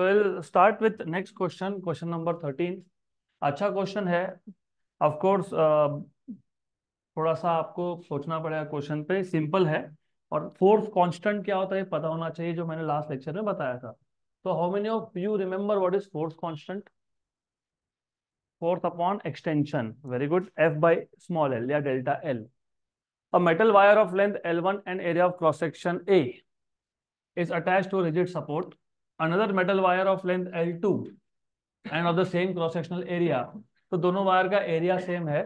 so we'll start with next question question number 13 अच्छा question है of course uh, थोड़ा सा आपको सोचना पड़ेगा क्वेश्चन पे सिंपल है और फोर्थ कांस्टेंट क्या होता है पता होना चाहिए जो मैंने लास्ट लेक्चर में बताया था तो how many of you remember what is force constant force upon extension very good F by small L या delta L a metal wire of length L one and area of cross section A is attach to rigid support another metal wire of length L2 and of the same cross sectional area तो दोनों wire का area same है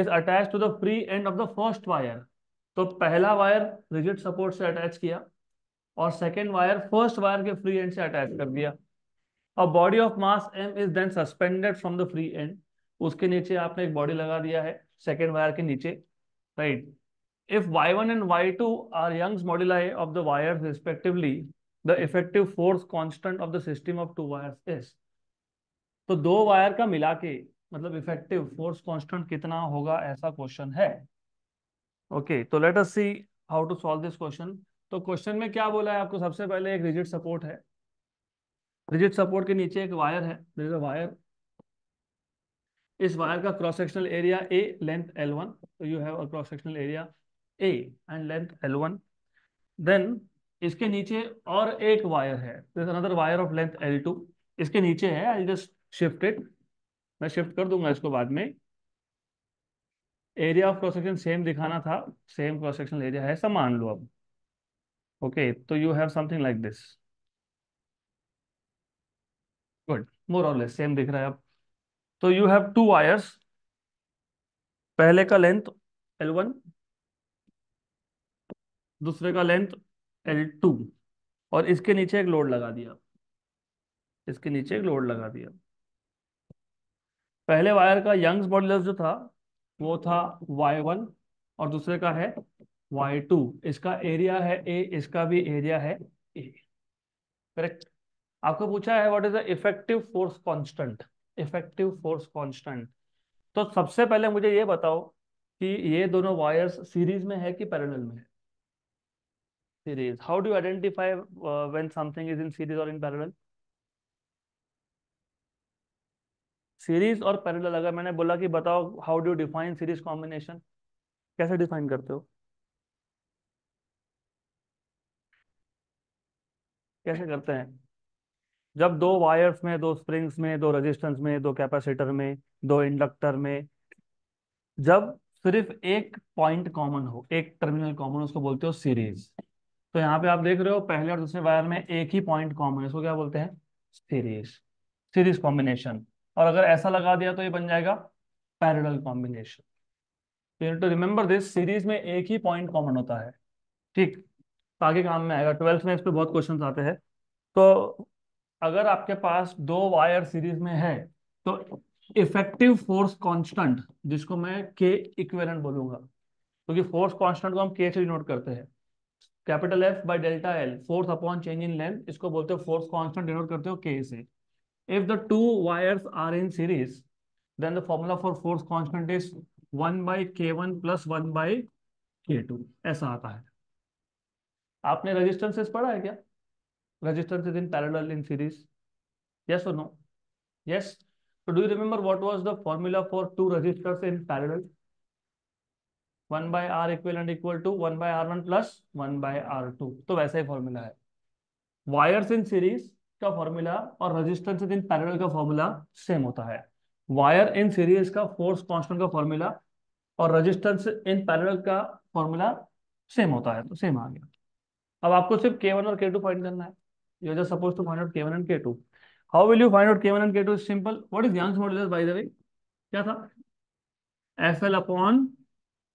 is attach to the free end of the first wire तो पहला wire rigid support से attach किया और second wire first wire के फ्री एंड से अटैच कर दिया और body of mass M is then suspended from the free end उसके नीचे आपने एक बॉडी लगा दिया है सेकेंड वायर के नीचे right if Y one and Y two are Young's moduli of the wire respectively the effective force constant of the system of two wire is तो दो वायर का मिला के मतलब इफेक्टिव फोर्स कॉन्स्टेंट कितना होगा ऐसा क्वेश्चन है ओके okay, तो let us see how to solve this question तो क्वेश्चन में क्या बोला है आपको सबसे पहले एक रिजिट सपोर्ट है रिजिट सपोर्ट के नीचे एक वायर है वायर इस वायर का cross sectional area A length L one you have a cross sectional area A and length L one then इसके नीचे और एक वायर है another wire of length L to इसके नीचे है आई जस्ट शिफ्ट इट मैं शिफ्ट कर दूंगा इसको बाद में एरिया ऑफ क्रॉस सेम दिखाना था सेम क्रॉस एरिया है ऐसा मान लो अब ओके तो you have something like this good more और लेस सेम दिख रहा है अब तो यू हैव टू वायर्स पहले का लेंथ एल वन दूसरे का लेंथ एल टू और इसके नीचे एक लोड लगा दिया इसके नीचे एक लोड लगा दिया पहले वायर का यंग्स बॉडीलेस जो था वो था वाई वन और दूसरे का है वाई टू इसका एरिया है ए इसका भी एरिया है ए करेक्ट आपको पूछा है what is the effective force constant effective force constant तो सबसे पहले मुझे ये बताओ कि ये दोनों वायर्स सीरीज में है कि पैरेलल में है series. How do you identify uh, when something is in series or in parallel? Series और पैरेलल अगर मैंने बोला कि बताओ how do define series combination कैसे डिफाइन करते हो कैसे करते हैं जब दो वायर्स में दो स्प्रिंग्स में दो रेजिस्टेंस में दो कैपेसिटर में दो इंडक्टर में जब सिर्फ एक पॉइंट कॉमन हो एक टर्मिनल कॉमन उसको बोलते हो सीरीज तो यहाँ पे आप देख रहे हो पहले और दूसरे वायर में एक ही पॉइंट कॉमन है इसको क्या बोलते हैं सीरीज सीरीज कॉम्बिनेशन और अगर ऐसा लगा दिया तो ये बन जाएगा पैरेलल कॉम्बिनेशन तो टू रिमेंबर दिस सीरीज में एक ही पॉइंट कॉमन होता है ठीक तो आगे काम में आएगा ट्वेल्थ में इस पर बहुत क्वेश्चन आते हैं तो अगर आपके पास दो वायर सीरीज में है तो इफेक्टिव फोर्स कांस्टेंट जिसको मैं के इक्वेलेंट बोलूंगा क्योंकि फोर्स कांस्टेंट को हम के से डिनोट करते हैं capital F by delta L force upon change in length इसको बोलते हो फोर्स कॉन्स्टेंट डिनोट करते हो के से if the two wires are in series then the formula for force constant is one by K one plus one by K two ऐसा आता है आपने रजिस्टेंसेस पढ़ा है क्या resistances in parallel in series yes और नो यस तो do you remember what was the formula for two resistors in parallel one by R equivalent equal to one by R one plus one by R two तो वैसा ही formula है wires in series का formula और resistance in parallel का formula same होता है wire in series का फोर्स कॉन्स्टेंट का फॉर्मूला और रजिस्टेंस इन पैरेलल का फॉर्मूला सेम होता है तो सेम आ गया अब आपको सिर्फ के वन और के टू फाइंड करना है you are suppose to find out K one and K two how will you find out K one and K two simple what is Young's modulus by the way क्या था F L upon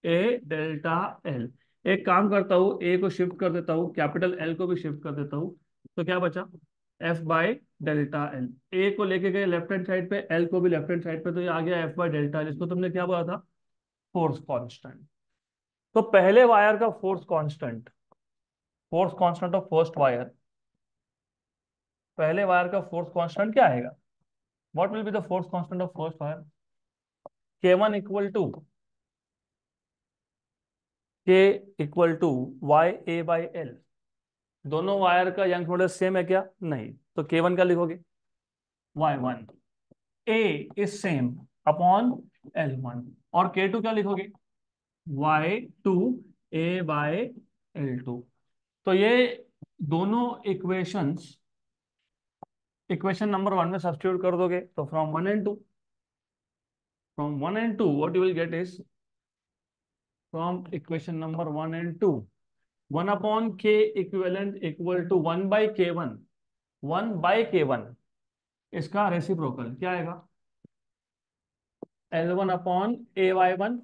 A delta L एक काम करता हूँ ए को shift कर देता हूँ कैपिटल एल को भी शिफ्ट कर देता हूँ तो क्या बचा F by delta L A को लेके गए लेफ्ट हैंड साइड पे एल को भी लेफ्ट हैंड साइड पे तो ये आ गया एफ बाय डेल्टा एल इसको तुमने क्या बोला था फोर्स कॉन्स्टेंट तो पहले वायर का force constant force constant of first wire पहले वायर का फोर्स कॉन्स्टेंट क्या आएगा what will be the force constant of first wire K one equal to K equal to Y A by L दोनों wire का Young model same है क्या नहीं तो के वन का लिखोगे Y one A is same upon L one और K two क्या लिखोगे Y two A by L to तो ये दोनों इक्वेशंस इक्वेशन नंबर वन में सब्सटीट्यूट कर दोगे तो from one and two from one and two what you will get is from equation number 1 and 2. 1 upon k equivalent equal to 1 by k1. 1 by k1. इसका reciprocal क्या आएगा L1 one upon A Y one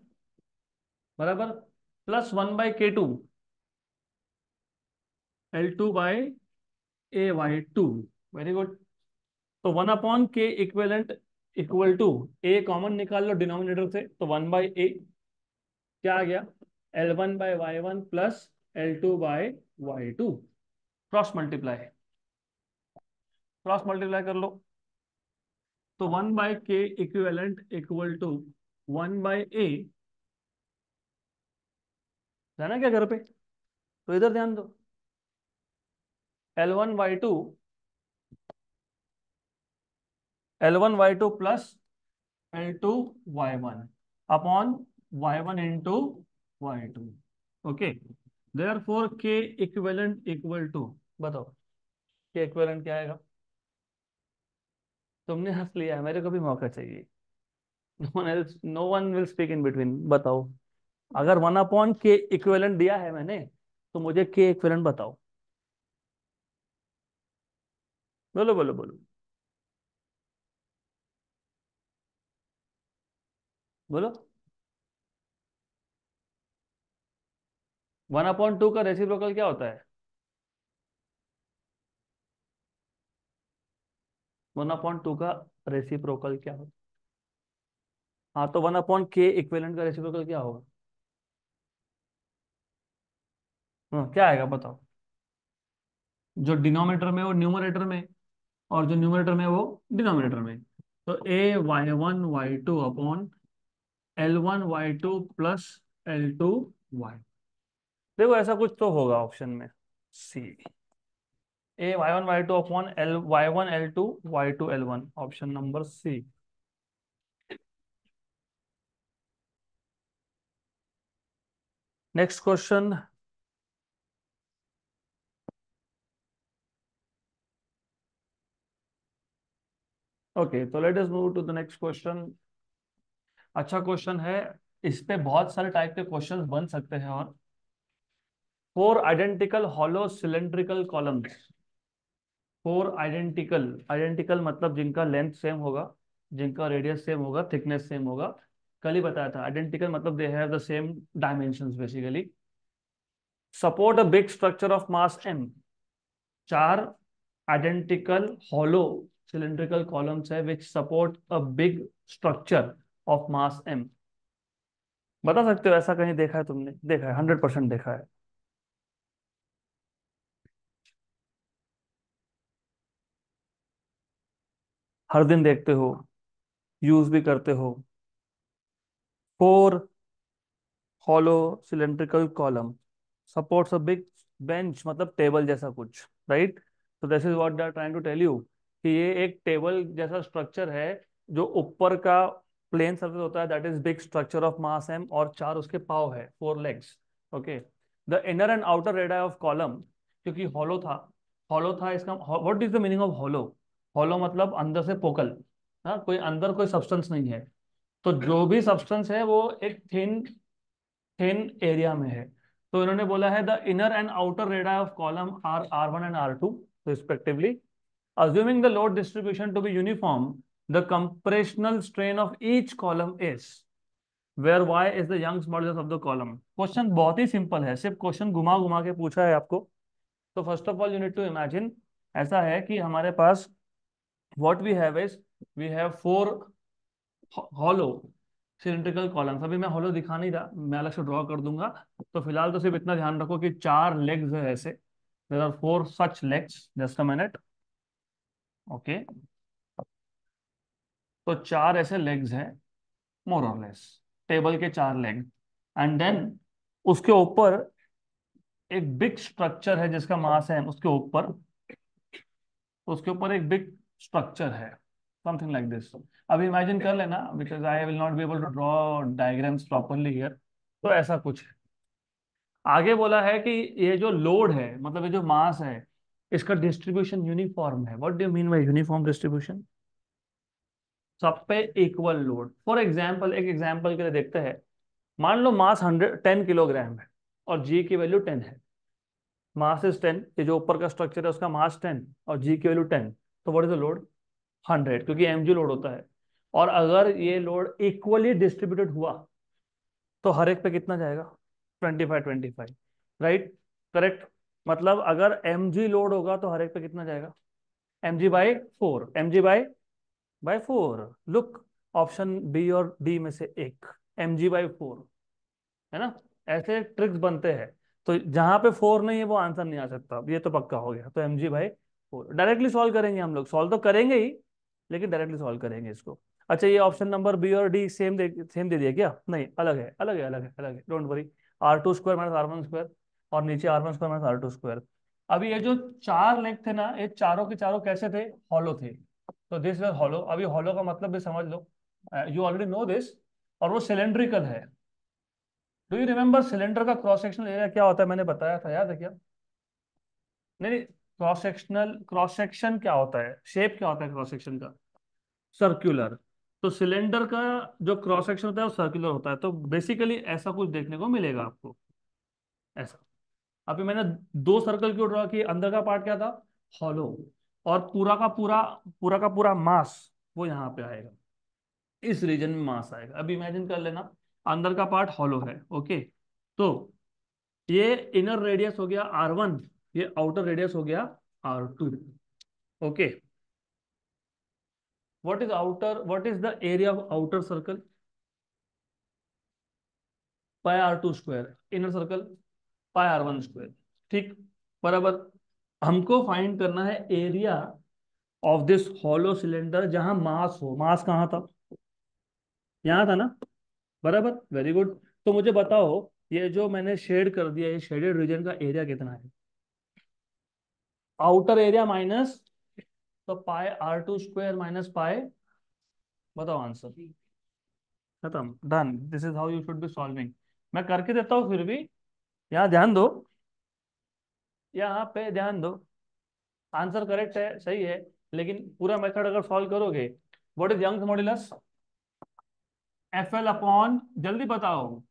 बराबर plus one by K two L two by A Y two very good तो one upon K equivalent equal to A common निकाल लो denominator से तो one by ए क्या आ गया L one by Y one plus L two by Y two cross multiply cross multiply कर लो तो one by K equivalent equal to one by A जाना क्या घर पे तो इधर ध्यान दो L one Y two L one Y two plus L two Y one upon y1 into y2 okay therefore k equivalent equal to बताओ k equivalent क्या आएगा तुमने हंस लिया है मेरे को भी मौका चाहिए no one will speak in between बताओ अगर वन अपॉन के इक्वेलेंट दिया है मैंने तो मुझे के इक्वेलेंट बताओ बोलो बोलो बोलो बोलो वन अपॉन टू का रेसिप्रोकल क्या होता है वन अपॉन टू का रेसिप्रोकल क्या होता है हाँ तो वन अपॉन के इक्वेलेंट का रेसिप्रोकल क्या होगा हाँ, क्या आएगा बताओ जो डिनोमिनेटर में वो न्यूमरेटर में और जो न्यूमरेटर में वो डिनोमिनेटर में तो A Y one Y two upon L one Y two plus L two Y देखो ऐसा कुछ तो होगा ऑप्शन में C A Y one Y two upon L Y one L two Y two L one option number C next question okay तो let us move to the next question अच्छा question है इस पे बहुत सारे type के questions बन सकते हैं और four identical hollow cylindrical columns four identical identical मतलब जिनका लेंथ सेम होगा जिनका रेडियस सेम होगा थिकनेस सेम होगा कल ही बताया था आइडेंटिकल मतलब they have the same dimension basically support a big structure of mass M चार आइडेंटिकल हॉलो सिलेंड्रिकल कॉलम्स है which support a big structure of mass M बता सकते हो ऐसा कहीं देखा है तुमने देखा है हंड्रेड परसेंट देखा है हर दिन देखते हो यूज भी करते हो four hollow cylindrical column supports a big bench मतलब टेबल जैसा कुछ राइट तो this is what they are trying to tell you कि ये एक टेबल जैसा स्ट्रक्चर है जो ऊपर का प्लेन सर्फेस होता है that is big structure of mass M और चार उसके पाव है four legs okay the inner and outer radii of column क्योंकि हॉलो था हॉलो था इसका what is the meaning of hollow hollow मतलब अंदर से पोकल हाँ कोई अंदर कोई सब्सटेंस नहीं है तो जो भी सब्सटेंस है वो एक थिन थिन एरिया में है तो इन्होंने बोला है the inner and outer radii of column R R one and R two respectively assuming the load distribution to be uniform the compressional strain of each column is where Y is the youngs modulus of the column question बहुत ही simple है सिर्फ question घुमा घुमा के पूछा है आपको तो first of all you need to imagine ऐसा है कि हमारे पास what we have is we have four hollow cylindrical columns अभी मैं हॉलो दिखा नहीं रहा मैं अलग से ड्रॉ कर दूंगा तो फिलहाल तो सिर्फ इतना ध्यान रखो कि चार लेग्स है ऐसे there are four such legs just a minute okay तो चार ऐसे लेग्स हैं मोर और लेस टेबल के चार लेग एंड देन उसके ऊपर एक बिग स्ट्रक्चर है जिसका मास है उसके ऊपर उसके ऊपर एक बिग स्ट्रक्चर है समथिंग लाइक दिस अब इमेजिन कर लेना because I will not be able to draw diagram properly here तो ऐसा कुछ है आगे बोला है कि ये जो लोड है मतलब ये जो मास है इसका डिस्ट्रीब्यूशन यूनिफॉर्म है what do you mean by uniform distribution सब पे इक्वल लोड फॉर एग्जाम्पल एक एग्जाम्पल के लिए देखते हैं मान लो मास हंड्रेड टेन किलोग्राम है और जी की वैल्यू टेन है मास इज टेन ये जो ऊपर का स्ट्रक्चर है उसका मास टेन और जी की वैल्यू टेन तो what is the load hundred क्योंकि एम जी लोड होता है और अगर ये लोड इक्वली डिस्ट्रीब्यूटेड हुआ तो हर एक पे कितना जाएगा twenty five twenty five right correct मतलब अगर एम जी लोड होगा तो हर एक पे कितना जाएगा M G by four M G by by four look option B और डी में से एक एम जी बाई फोर है ना ऐसे ट्रिक्स बनते हैं तो जहां पे फोर नहीं है वो आंसर नहीं आ सकता ये तो पक्का हो गया तो M G by four directly solve करेंगे हम लोग सॉल्व तो करेंगे ही लेकिन डायरेक्टली सॉल्व करेंगे इसको अच्छा ये ऑप्शन नंबर बी और डी सेम दे सेम दे दिया क्या नहीं अलग है अलग है अलग है अलग है don't worry R two square minus R one square और नीचे R one square minus R two square अभी ये जो चार लेग थे ना ये चारों के चारों कैसे थे हॉलो थे तो दिस वेर हॉलो अभी हॉलो का मतलब भी समझ लो यू ऑलरेडी नो दिस और वो सिलेंड्रिकल है डू यू रिमेम्बर सिलेंडर का क्रॉस सेक्शनल एरिया क्या होता है मैंने बताया था याद है क्या नहीं क्रॉस सेक्शनल क्रॉस सेक्शन क्या होता है शेप क्या होता है क्रॉस सेक्शन का सर्कुलर तो सिलेंडर का जो क्रॉस सेक्शन होता है वो सर्कुलर होता है तो बेसिकली ऐसा कुछ देखने को मिलेगा आपको ऐसा अभी मैंने दो सर्कल क्यों ड्रॉ किया अंदर का पार्ट क्या था हॉलो और पूरा का पूरा पूरा का पूरा मास वो यहाँ पे आएगा इस रीजन में मास आएगा अब इमेजिन कर लेना अंदर का पार्ट हॉलो है ओके तो ये इनर रेडियस हो गया आर वन ये आउटर रेडियस हो गया R two okay what is outer what is the area of outer circle pi R two square inner circle pi R one square ठीक बराबर हमको फाइंड करना है area of this hollow cylinder जहां mass हो मास कहां था यहां था ना बराबर वेरी गुड तो मुझे बताओ ये जो मैंने शेड कर दिया ये शेडेड रीजन का एरिया कितना है आउटर एरिया माइनस तो पाए आर टू स्क्वायर माइनस पाए बताओ आंसर खत्म done this is how you should be solving मैं करके देता हूँ फिर भी यहाँ ध्यान दो यहाँ पे ध्यान दो आंसर करेक्ट है सही है लेकिन पूरा मेथड अगर सॉल्व करोगे what is Young's modulus F L upon जल्दी बताओ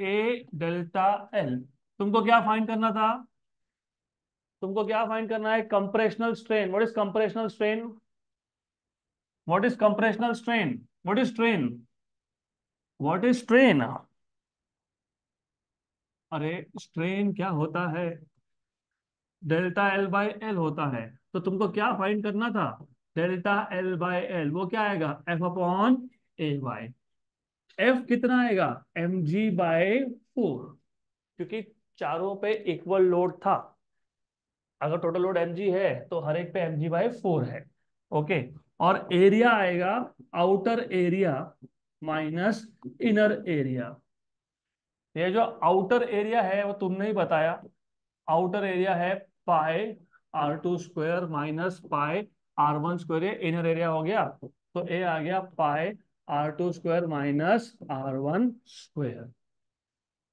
ए डेल्टा एल तुमको क्या फाइंड करना था तुमको क्या फाइंड करना है compressional strain what is compressional strain what is compressional strain what is strain what is strain अरे स्ट्रेन क्या होता है डेल्टा एल बाय एल होता है तो तुमको क्या फाइंड करना था डेल्टा एल बाई एल वो क्या आएगा F upon A by F कितना आएगा एम जी बाय फोर क्योंकि चारों पे इक्वल लोड था अगर टोटल लोड एम है तो हर एक पे एम जी बाई फोर है ओके और एरिया आएगा outer area minus inner area ये जो आउटर एरिया है वो तुमने ही बताया आउटर एरिया है pi R two square minus pi R one square inner area हो गया तो ए आ गया pi R two square minus R one square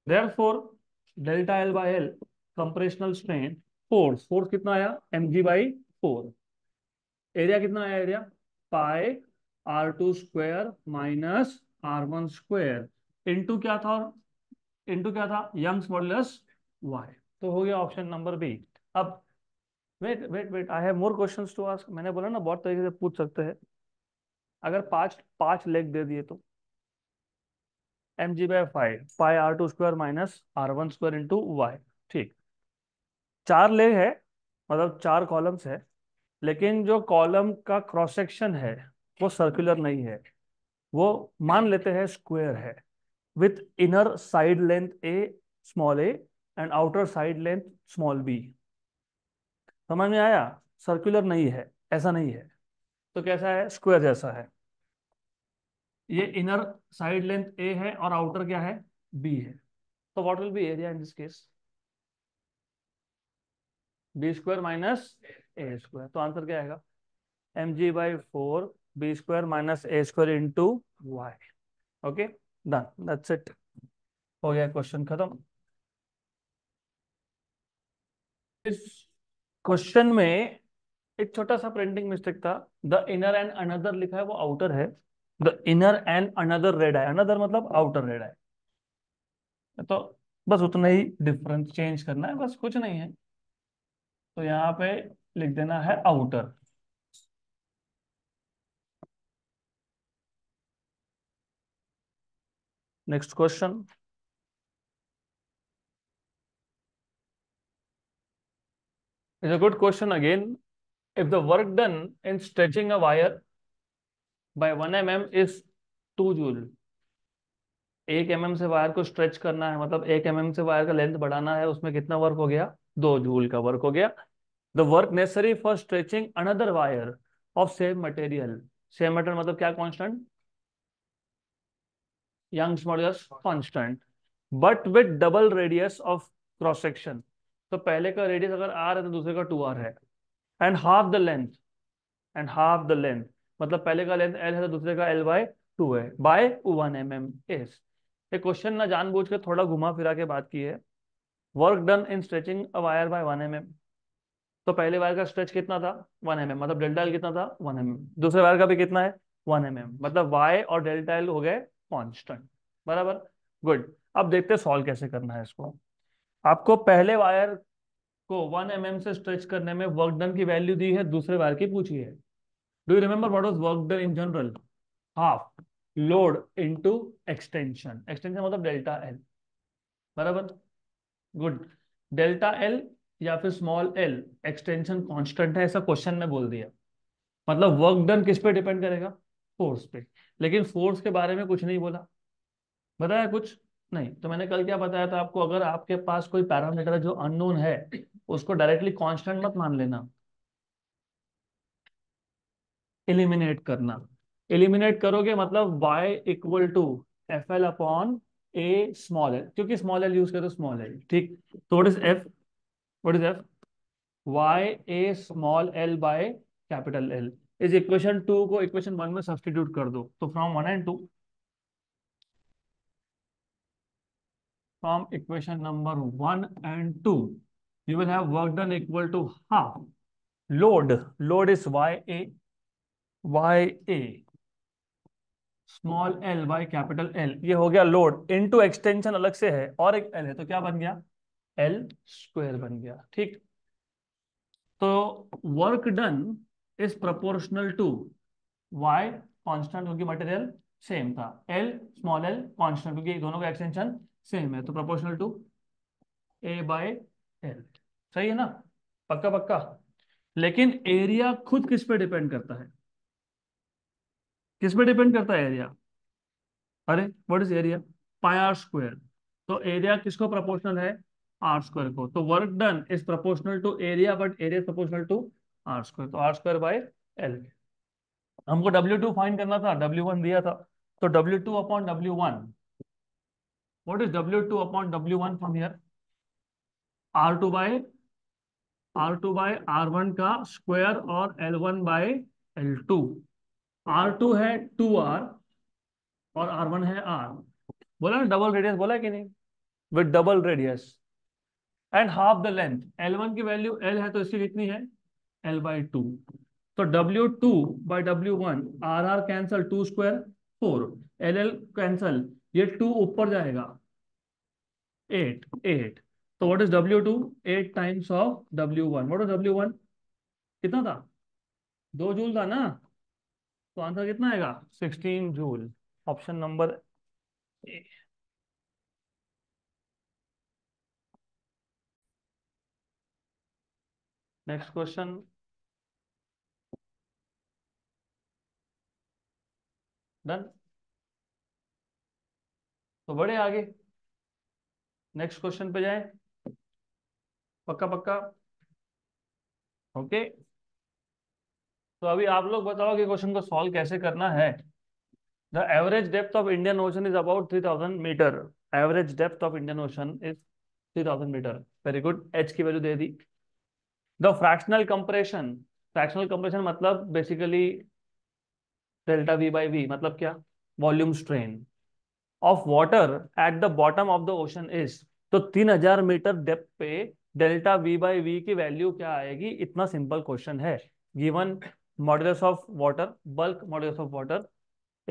therefore delta L by L compressional strength force force कितना आया M G by four area कितना आया area pi R two square minus R one square into क्या था और into क्या था Young's modulus Y तो हो गया ऑप्शन नंबर बी अब wait wait wait I have more questions to ask मैंने बोला ना बहुत तरीके से पूछ सकते हैं अगर पांच पांच लेग दे दिए तो M G by five pi R two square minus R one square into Y ठीक चार लेग है मतलब चार कॉलम्स है लेकिन जो कॉलम का क्रॉस सेक्शन है वो सर्कुलर नहीं है वो मान लेते हैं स्क्वायर है with inner side length a small A and outer side length small B समझ में आया सर्कुलर नहीं है ऐसा नहीं है तो कैसा है स्क्वायर जैसा है ये इनर साइड लेंथ ए है और आउटर क्या है बी है तो what will be area in this case B square minus A square तो आंसर क्या आएगा M G by four B square minus A square into Y okay done that's it हो गया question खत्म इस question में एक छोटा सा प्रिंटिंग मिस्टेक था द इनर एंड अनदर लिखा है वो आउटर है the inner and another red है अनदर मतलब आउटर रेड है तो बस उतना ही डिफरेंस चेंज करना है बस कुछ नहीं है तो यहां पे लिख देना है outer next question a good question again if the work done in stretching a wire by one M M is two joule एक एम mm से वायर को स्ट्रेच करना है मतलब एक एम mm से वायर का लेंथ बढ़ाना है उसमें कितना वर्क हो गया दो जूल का वर्क हो गया the work necessary for stretching another wire of same material same material मतलब क्या constant Young's modulus constant but with double radius of cross section तो पहले का रेडियस अगर आर है तो दूसरे का टू आर है and half the length and half the length मतलब पहले का लेंथ एल है तो दूसरे का एल बाय टू है by one M M S ये क्वेश्चन ना जानबूझ के थोड़ा घुमा फिरा के बात की है work done in stretching a wire by one M तो पहले वायर का स्ट्रेच कितना था वन एम mm. मतलब डेल्टा एल कितना था वन एम mm. दूसरे वायर का भी कितना है वन एम mm. मतलब वाई और डेल्टा एल हो गए कॉन्स्टेंट बराबर गुड अब देखते हैं सॉल्व कैसे करना है इसको आपको पहले वायर को वन एम से स्ट्रेच करने में वर्क डन की वैल्यू दी है दूसरे वायर की पूछी है do you remember what was work done in general half load into extension extension मतलब डेल्टा एल बराबर गुड डेल्टा एल या फिर स्मॉल एल एक्सटेंशन कांस्टेंट है ऐसा क्वेश्चन में बोल दिया मतलब वर्क डन किस पे डिपेंड करेगा फोर्स पे लेकिन फोर्स के बारे में कुछ नहीं बोला बताया कुछ नहीं तो मैंने कल क्या बताया था आपको अगर आपके पास कोई पैरामीटर जो अननोन है उसको डायरेक्टली कांस्टेंट मत मान लेना एलिमिनेट करना एलिमिनेट करोगे मतलब Y equal to F L upon A small L क्योंकि स्मॉल एल यूज करें तो स्मॉल एल ठीक तो what is F what is F Y A small L by capital L is equation two को equation one में substitute कर दो तो from one and two from equation number one and two you will have work done equal to half load load is Y A Y A small L by capital L ये हो गया load into extension अलग से है और एक L है तो क्या बन गया एल स्क्वायर बन गया ठीक तो work done is proportional to Y constant क्योंकि मटेरियल सेम था एल स्मॉल एल कॉन्स्टेंट क्योंकि दोनों का एक्सटेंशन सेम है तो proportional to A by L सही है ना पक्का पक्का लेकिन एरिया खुद किस पे डिपेंड करता है किस पे डिपेंड करता है एरिया अरे what is area pi R square तो एरिया किसको प्रोपोर्शनल है आर स्क्वायर को तो work done is proportional to area but area proportional to R square तो आर स्क्वायर बाय एल हमको डब्ल्यू टू फाइन करना था डब्ल्यू वन दिया था तो W two upon W one what is W two upon W one from here R two by R two by R one का square और L one by L two R two है two R और R one है R बोला ना double radius बोला कि नहीं with double radius and half the length L one की वैल्यू एल है तो इसकी कितनी है एल बाई टू तो W two by W one R R cancel two square four L L cancel ये टू ऊपर जाएगा एट एट तो what is W to eight times of W one what is W one कितना था दो joule था ना तो आंसर कितना आएगा sixteen joule option number A next question done तो बड़े आगे नेक्स्ट क्वेश्चन पे जाए पक्का पक्का ओके okay. तो अभी आप लोग बताओ कि क्वेश्चन को सॉल्व कैसे करना है the average depth of Indian Ocean is about three thousand metre average depth of Indian Ocean is three thousand metre very good H की वैल्यू दे दी the fractional compression fractional compression मतलब basically delta V by V मतलब क्या volume strain of water at the bottom of the ocean is तो तीन हजार metre depth पे डेल्टा वी बाई वी की वैल्यू क्या आएगी इतना सिंपल क्वेश्चन है given modulus of water bulk model of water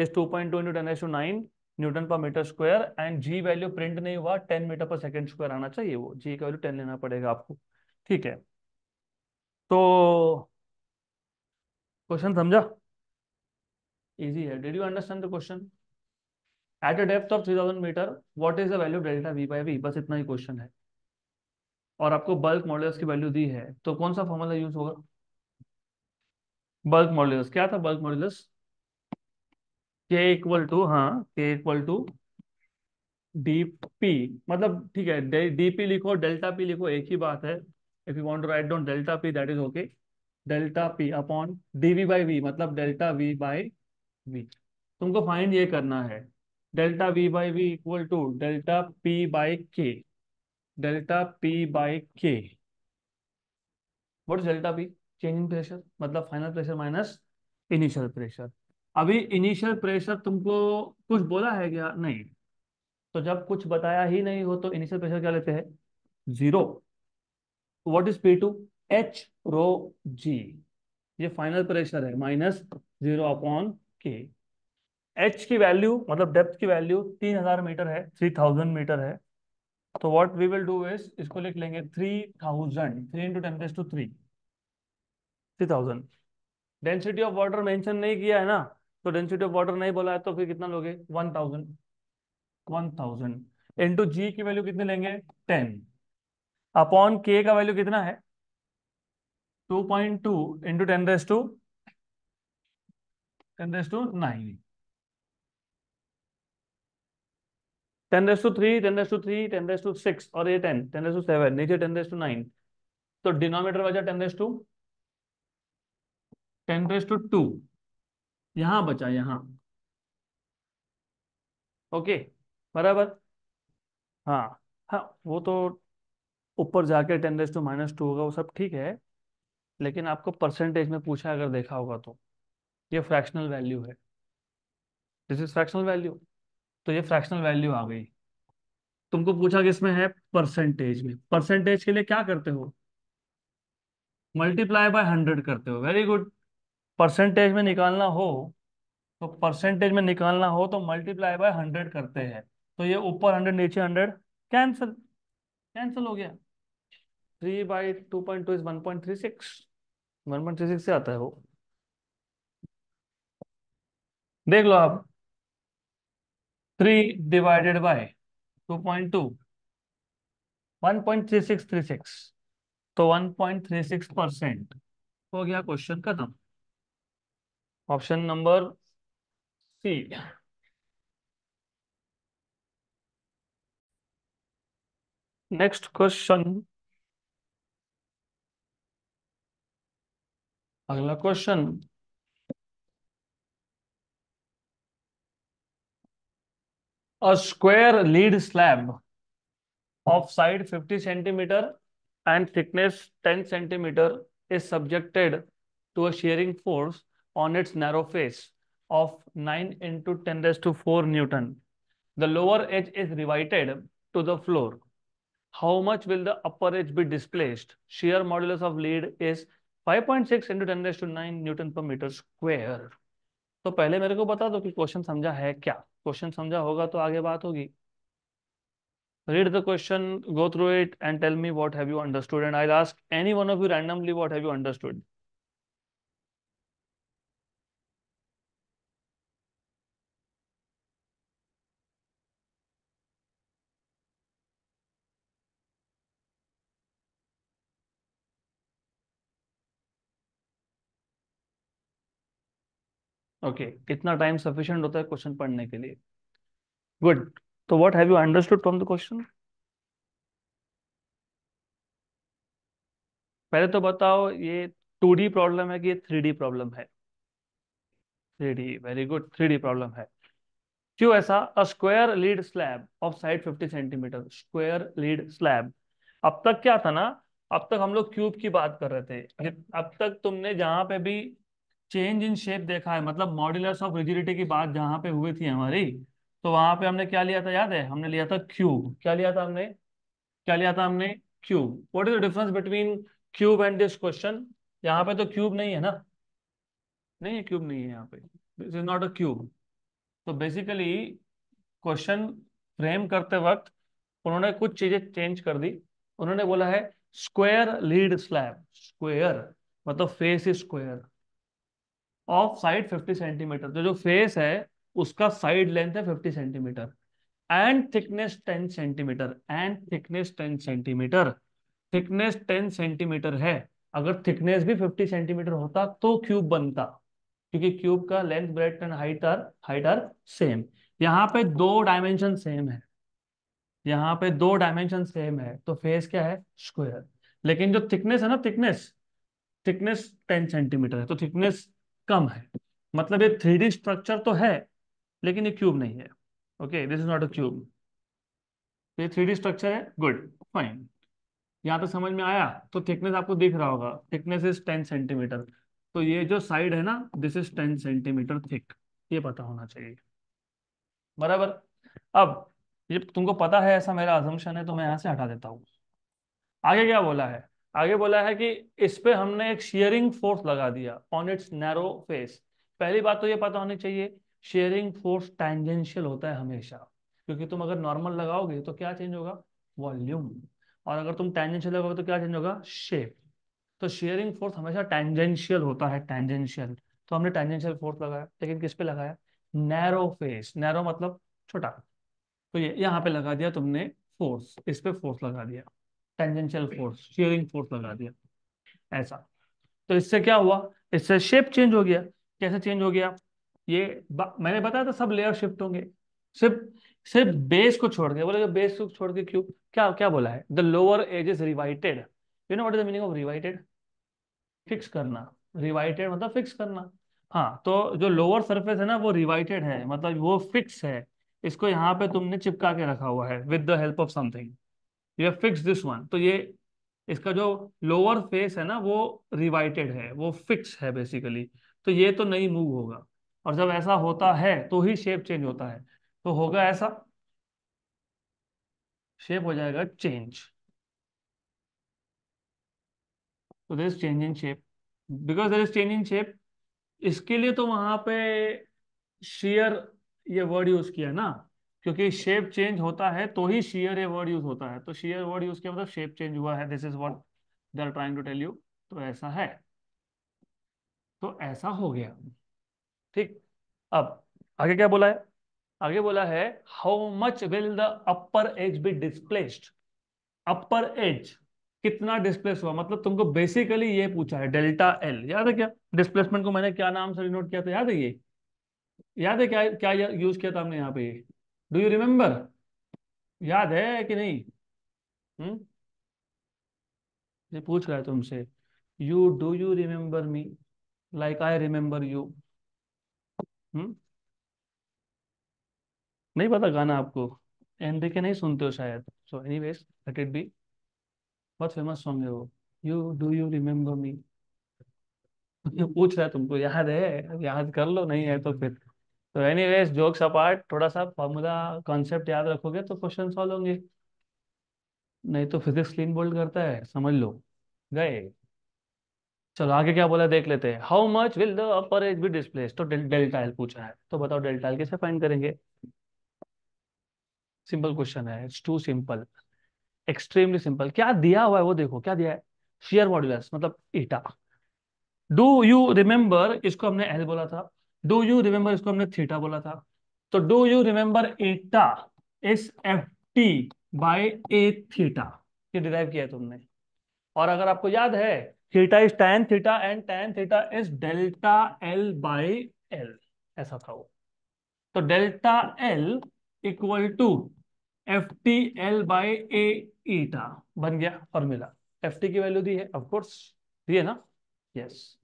is 2.2 point two into ten nine newton per metre square and g value print नहीं हुआ 10 metre पर second square आना चाहिए वो जी का वैल्यू 10 लेना पड़ेगा आपको ठीक है तो क्वेश्चन समझा इजी है did you understand the question at a depth of 3000 metre what is the value delta V by V बस इतना ही क्वेश्चन है और आपको बल्क मॉडल्स की वैल्यू दी है तो कौन सा फॉर्मूला यूज होगा बल्क मॉड्यूलस क्या था bulk modulus K equal to हाँ K equal to D P मतलब ठीक है डी पी लिखो डेल्टा पी लिखो एक ही बात है if you want to write down delta P that is okay delta P upon D V by V मतलब डेल्टा वी बाई वी तुमको फाइंड ये करना है delta V by V equal to delta P by K delta P by K what is delta P change in pressure मतलब final pressure minus initial pressure अभी initial pressure तुमको कुछ बोला है क्या नहीं तो जब कुछ बताया ही नहीं हो तो इनिशियल प्रेशर क्या लेते हैं zero what is P two H rho g ये फाइनल प्रेशर है minus zero upon K H की वैल्यू मतलब डेप्थ की वैल्यू तीन हजार मीटर है थ्री थाउजेंड मीटर है तो what we will do is इसको लिख लेंगे three thousand three into ten plus two three three thousand density of water mention नहीं किया है ना तो डेंसिटी ऑफ वाटर नहीं बोला है तो फिर कितना लोगे one thousand one thousand into g की वैल्यू कितने लेंगे टेन अपॉन के का वैल्यू कितना है two point two into ten raise to ten raise to nine ten raise to three ten raise to three ten raise to six और ये ten ten raise to seven नीचे ten raise to nine तो denominator वजह ten raise to ten raise to two यहां बचा यहां okay बराबर हाँ हाँ वो तो ऊपर जाके ten raise to minus two होगा वो सब ठीक है लेकिन आपको परसेंटेज में पूछा अगर देखा होगा तो ये फ्रैक्शनल वैल्यू है दिस इज फ्रैक्शनल वैल्यू तो ये फ्रैक्शनल वैल्यू आ गई तुमको पूछा कि इसमें है परसेंटेज में परसेंटेज के लिए क्या करते हो मल्टीप्लाई बाय हंड्रेड करते हो वेरी गुड परसेंटेज में निकालना हो तो परसेंटेज में निकालना हो तो मल्टीप्लाई बाय हंड्रेड करते हैं तो ये ऊपर हंड्रेड नीचे हंड्रेड कैंसिल कैंसिल हो गया three by two point two is one point three six one point three six से आता है वो देख लो आप three divided by two point two one point three six three six तो one point three six percent हो गया क्वेश्चन खत्म option number C next question अगला question a square lead slab of side fifty centimetre and thickness ten centimetre is subjected to a sharing force on its narrow face of 9 into 10 raised to 4 Newton. The lower edge is riveted to the floor. How much will the upper edge be displaced? Shear modulus of lead is 5.6 into 10 raised to 9 Newton per meter square. So, pehle mere ko bata do ki question samjha hai kya? Question samjha hoga to aage baat hogi. read the question go through it and tell me what have you understood and i'll ask any one of you randomly what have you understood okay okay. कितना time sufficient होता है question पढ़ने के लिए good तो what have you understood from the question पहले तो बताओ ये टू डी प्रॉब्लम है कि ये थ्री डी प्रॉब्लम है three D very good three D problem है क्यों ऐसा a square lead slab of side fifty centimetre square lead slab अब तक क्या था ना अब तक हम लोग क्यूब की बात कर रहे थे अब तक तुमने जहां पे भी चेंज इन शेप देखा है मतलब मॉड्यूलर्स ऑफ रिजिडिटी की बात जहाँ पे हुई थी हमारी तो वहां पे हमने क्या लिया था याद है हमने लिया था क्यूब क्या लिया था हमने क्या लिया था हमने cube what is the difference between cube and this question यहाँ पे तो क्यूब नहीं है ना नहीं है क्यूब नहीं है यहाँ पे this is not a cube तो बेसिकली क्वेश्चन फ्रेम करते वक्त उन्होंने कुछ चीजें चेंज कर दी उन्होंने बोला है स्क्वायर लीड स्लैब स्क्वायर मतलब face is square of side 50 centimetre तो जो फेस है उसका साइड लेंथ है 50 centimetre and thickness 10 centimetre and thickness 10 centimetre thickness 10 centimetre है अगर थिकनेस भी 50 सेंटीमीटर होता तो क्यूब बनता क्योंकि क्यूब का length breadth and height are height are same यहाँ पे दो डायमेंशन सेम है यहाँ पे दो डायमेंशन सेम है तो फेस क्या है स्क्वायर लेकिन जो थिकनेस है ना थिकनेस थिकनेस टेन सेंटीमीटर है तो थिकनेस कम है मतलब ये थ्री डी स्ट्रक्चर तो है लेकिन ये क्यूब नहीं है okay this is not a cube ये थ्री डी स्ट्रक्चर है गुड फाइन यहाँ तो समझ में आया तो थिकनेस आपको दिख रहा होगा थिकनेस इज टेन सेंटीमीटर तो ये जो साइड है ना this is ten centimetre thick ये पता होना चाहिए बराबर अब ये तुमको पता है ऐसा मेरा अजम्पन है तो मैं यहाँ से हटा देता हूँ आगे क्या बोला है आगे बोला है कि इस पे हमने एक शेयरिंग फोर्स लगा दिया ऑन इट्स नैरो फेस पहली बात तो ये पता होनी चाहिए शेयरिंग फोर्स टैंजेंशियल होता है हमेशा क्योंकि तुम अगर नॉर्मल लगाओगे तो क्या चेंज होगा वॉल्यूम और अगर तुम टेंजेंशियल लगाओगे तो क्या चेंज होगा शेप तो शेयरिंग फोर्स हमेशा टेंजेंशियल होता है टेंजेंशियल तो हमने टेंजेंशियल फोर्स लगाया लेकिन किस पे लगाया नैरो फेस नैरो मतलब छोटा तो ये यहाँ पे लगा दिया तुमने फोर्स इस पे फोर्स लगा दिया टेंजेंशियल फोर्स शेयरिंग फोर्स लगा दिया ऐसा तो इससे क्या हुआ इससे शेप चेंज हो गया कैसे चेंज हो गया ये मैंने बताया था सब लेयर शिफ्ट होंगे सिर्फ सिर्फ बेस को छोड़ के बोले जो बेस को छोड़ के क्यों क्या क्या बोला है the lower edge is riveted you know what is the meaning of riveted fix करना रिवाइटेड मतलब फिक्स करना हाँ तो जो लोअर सरफेस है ना वो रिवाइटेड है मतलब वो फिक्स है इसको यहाँ पे तुमने चिपका के रखा हुआ है with the help of something you have fix this one तो ये इसका जो लोअर फेस है ना वो रिवाइटेड है वो फिक्स है बेसिकली तो ये तो नहीं मूव होगा और जब ऐसा होता है तो ही शेप चेंज होता है तो होगा ऐसा शेप हो जाएगा चेंज तो there is change in shape because there is change in shape इसके लिए तो वहां पे शेयर ये वर्ड यूज किया ना क्योंकि शेप चेंज होता है तो ही शेयर ए वर्ड यूज होता है तो शेयर वर्ड यूज किया मतलब शेप चेंज हुआ है this is what they're trying to tell you तो ऐसा है तो ऐसा हो गया ठीक अब आगे क्या बोला है आगे बोला है how much will the upper edge be displaced upper edge कितना डिस्प्लेस हुआ मतलब तुमको बेसिकली ये पूछा है डेल्टा एल याद है क्या डिस्प्लेसमेंट को मैंने क्या नाम से नोट किया था याद है ये याद है क्या क्या यूज किया था हमने यहाँ पे डू यू रिमेम्बर याद है कि नहीं हुँ? हम्म? पूछ रहा है तुमसे you do you remember me like I remember you नहीं पता गाना आपको एंड के नहीं सुनते हो शायद so anyways let it be बहुत फेमस सॉन्ग है वो you do you remember me पूछ रहा है तुमको याद है याद कर लो नहीं है तो फिर तो एनी वेज जोक्स अपार्ट थोड़ा सा फॉर्मूला कॉन्सेप्ट याद रखोगे तो क्वेश्चन सॉल्व होंगे नहीं तो फिजिक्स क्लीन बोल्ड करता है समझ लो गए चलो आगे क्या बोला देख लेते हैं how much will the upper edge be displace तो डेल्टा एल पूछा है तो बताओ डेल्टा एल कैसे फाइन करेंगे सिंपल क्वेश्चन है it's too simple extremely simple क्या दिया हुआ है वो देखो क्या दिया है शेयर मॉड्यूलस मतलब ईटा डू यू रिमेम्बर इसको हमने एल बोला था डू यू रिमेंबर इसको हमने थीटा बोला था तो do you remember eta is F T by A theta ये डिराइव किया तुमने और अगर आपको याद है theta is tan theta and tan theta is delta L by L ऐसा था वो तो delta L equal to F T L by eta बन गया फॉर्मूला एफ टी की वैल्यू दी है ऑफकोर्स दी है ना यस yes.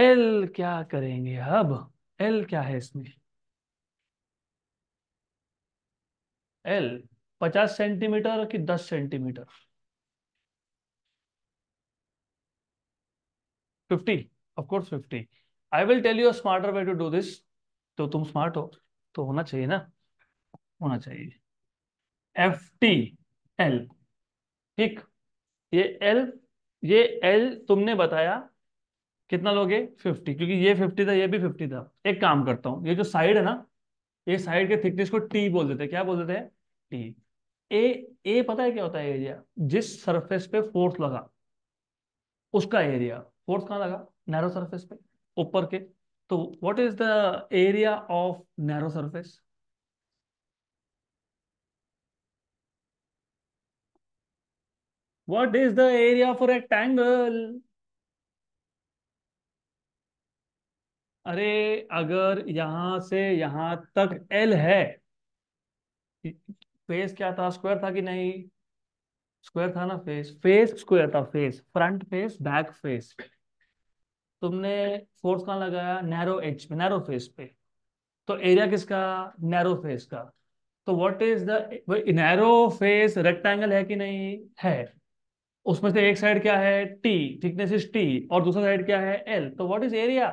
एल क्या करेंगे अब एल क्या है इसमें एल पचास सेंटीमीटर कि दस centimetre fifty of course fifty I will tell you smarter way to do this तो तुम स्मार्ट हो तो होना चाहिए ना होना चाहिए एफ टी एल ठीक ये एल ये एल तुमने बताया कितना लोगे फिफ्टी क्योंकि ये फिफ्टी था ये भी फिफ्टी था एक काम करता हूँ ये जो साइड है ना ये साइड के थिकनेस को टी बोल देते हैं क्या बोल देते हैं टी ए ए पता है क्या होता है एरिया जिस सरफेस पे फोर्स लगा उसका एरिया फोर्स कहाँ लगा नैरो सरफेस पे ऊपर के तो what is the area of narrow surface what is the area of rectangle अरे अगर यहां से यहां तक एल है फेस क्या था स्क्वायर था कि नहीं स्क्वायर था ना फेस फेस स्क्वायर था face front face back face तुमने फोर्स कहा लगाया नैरो एज पे नैरो फेस पे तो एरिया किसका नैरो फेस का तो what is the narrow face rectangle है कि नहीं है उसमें से एक साइड क्या है टी थिकनेस इज टी और दूसरा साइड क्या है एल तो what is area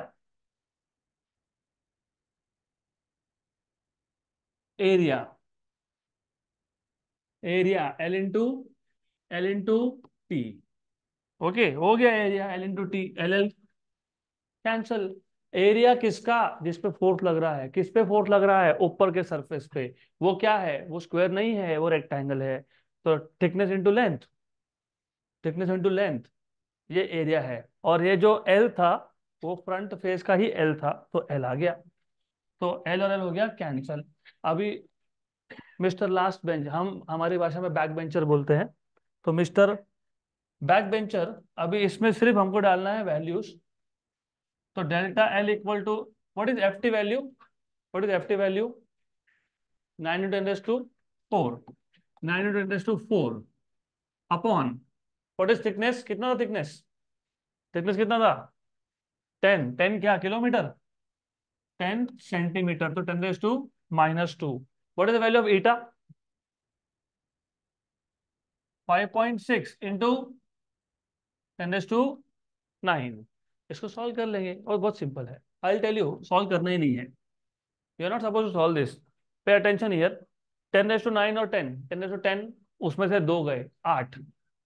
area area L two L two T okay हो गया area L into T L L cancel area किसका जिसपे फोर्स लग रहा है किस पे फोर्स लग रहा है ऊपर के सरफेस पे वो क्या है वो स्क्वायर नहीं है वो रेक्टेंगल है तो thickness into length thickness into length ये एरिया है और ये जो एल था वो फ्रंट फेस का ही एल था तो एल आ गया तो एल और एल हो गया कैंसल अभी मिस्टर लास्ट बेंच हम हमारी भाषा में बैक बेंचर बोलते हैं तो मिस्टर बैक बेंचर अभी इसमें सिर्फ हमको डालना है वैल्यूज तो delta L equal to what is F T value what is F T value nine into ten to four nine into ten to four upon what is thickness कितना था thickness thickness कितना था ten ten क्या kilometre ten centimetre तो ten raise to minus 2. What is the value of eta? 5.6 into 10 to 9. इसको solve कर लेंगे और बहुत सिंपल है आई टेल यू सॉल्व करना ही नहीं है you are not suppose to solve this pay attention here 10 raise to 9 और 10 10 रेस टू 10 उसमें से दो गए आठ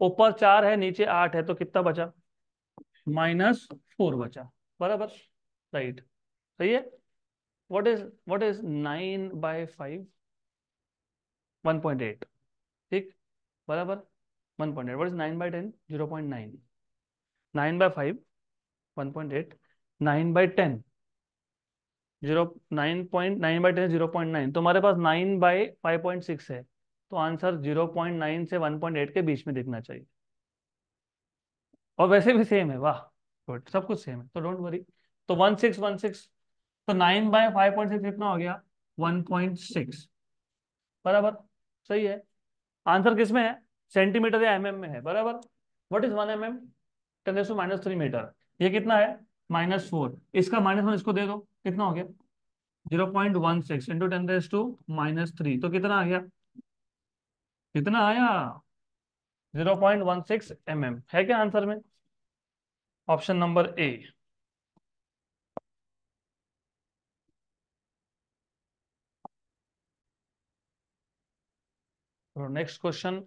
ऊपर चार है नीचे आठ है तो कितना बचा माइनस फोर बचा बराबर राइट सही है what is what is 9 by 5 1.8 ठीक बराबर 1.8 what is 9 by 10 0.9 9 by 5 1.8 9 by 10 0 9.9 by 10 0.9 तो हमारे पास 9 by 5.6 है तो आंसर 0.9 से 1.8 के बीच में दिखना चाहिए और वैसे भी सेम है वाह गुड सब कुछ सेम है तो डोंट वरी तो 1616 तो nine by five point six कितना हो गया वन पॉइंट सिक्स बराबर सही है आंसर किस में है सेंटीमीटर या एमएम mm में है बराबर what is one mm ten s minus three metre ये कितना है माइनस फोर इसका माइनस वन इसको दे दो कितना हो गया zero point one six into ten raise to minus three तो कितना आ गया कितना आया zero point one six m m है क्या आंसर में option number A next question